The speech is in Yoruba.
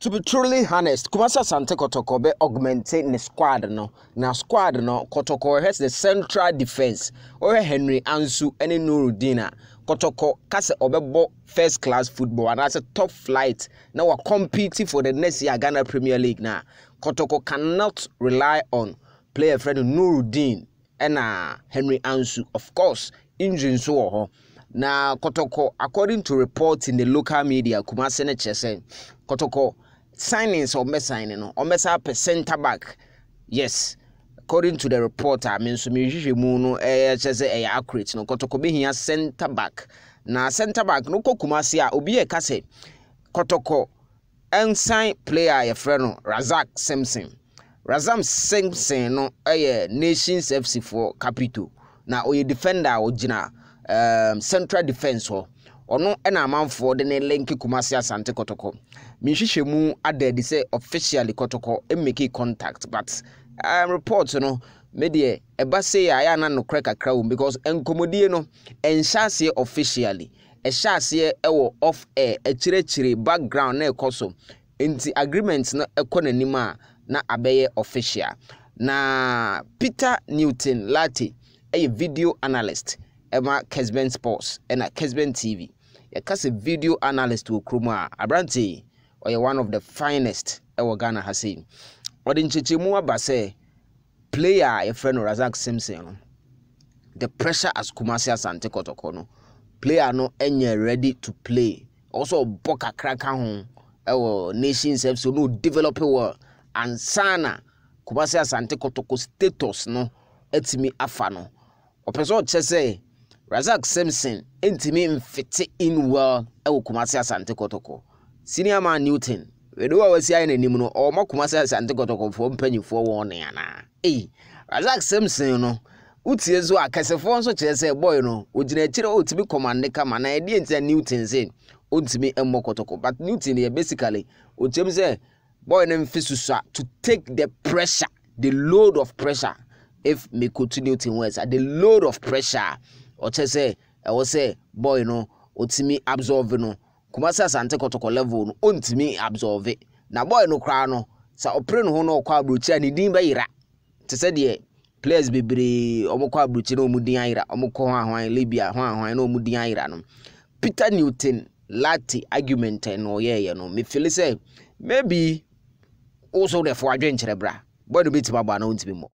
to be truly honest, Kumasa Sante Kotokobe augmented the squad no. Now squad no Kotoko has the central defence. or Henry Ansu and Nurudina. Kotoko kase obebo first class football and a top flight. Now we're competing for the next year Ghana Premier League now. Kotoko cannot rely on player friend Nurudin and uh, Henry Ansu. Of course, injury so uh, uh-huh. na Kotoko according to reports in the local media Kumasa ne Chesen. Kotoko signings ɔmɛ sign no ɔmɛ sa pɛ centre back yes according to the report a mi nso mi hwehwɛ mu no ɛyɛ kyerɛ sɛ ɛyɛ accurate no kɔtɔkɔ bi hia centre back na centre back no kɔ kumasi a obi yɛ kasɛ kɔtɔkɔ ɛnsan player a yɛfrɛ no razak simpson razam simpson no ɛyɛ nations fc for capito na ɔyɛ defender a ɔgyina um, central defence hɔ ɔno na amanfoɔ de ne lenki kumase asante kɔtɔkɔ mehyehyɛ mu ada adi sɛ officially kɔtɔkɔ mmeki contact but um, report no medeɛ ɛba sei a ɛyɛ ana nokorɛ kakra wɔ because nkɔmmɔdie no ɛnhyɛ aseɛ officially ɛhyɛ aseɛ ɛwɔ off air akyirɛkyirɛ background na ɛkɔ so nti agreement no ɛkɔ n'anim a na abɛyɛ official na peter newton latte ɛyɛ video analyst ɛma kesben sports ɛna kesben tv yɛka sɛ video analyst wɔ kurom a aberante ɔyɛ one of the finest ɛwɔ ghana ha sei ɔde nkyekyɛmu aba sɛ player a yɛfrɛ no razak simpson no the pressure as kumasi asante kɔtɔkɔ no player no nyɛ ready to play ɔsɔ ɔbɔ kakra ka ho ɛwɔ nation sef so no develop wɔ ansana kumasi asante kɔtɔkɔ status no atumi afa no ɔpɛ sɛ ɔkyɛ sɛ razak simpson ntumi mfete inwell wɔ kumase asante kɔtɔkɔ senior man newton wedewa a wasi ayɛ n'anim no ɔma kumase asante kɔtɔkɔfoɔ mpanyinfoɔ wɔn ne anaa ei razak simpson no wotie so a kɛsefoɔ nso kyerɛ sɛ bɔy no ogyina akyire a ɔtumi kɔmande kama na ɛdeɛ nti a newton sɛ ɔntumi mmɔ kɔtɔkɔ but newton yɛ basically ɔkyerɛm sɛ boy, no mfe susua to take the pressure the load of pressure if mekotu newton wɛsa the load of pressure ɔkyɛ sɛ ɛwɔ sɛ boy no ɔtumi absorb no kumasi asante kɔtɔkɔ level no ɔntumi absorb na boy no koraa no sɛ ɔpere ne ho na ɔkɔ aburokyi a ne din bɛyera te sɛ deɛ players bebree ɔmo kɔ aburokyi na ɔmo din ayera ɔmo kɔ ho ahwan libya ho ahwan na ɔmo ayera no peter newton lati argument na ɔyɛɛyɛ no mefili sɛ maybe wosɔ dɛfo adwenkyerɛ bra boy no bɛtumi abɔ a na ɔntumi mmɔ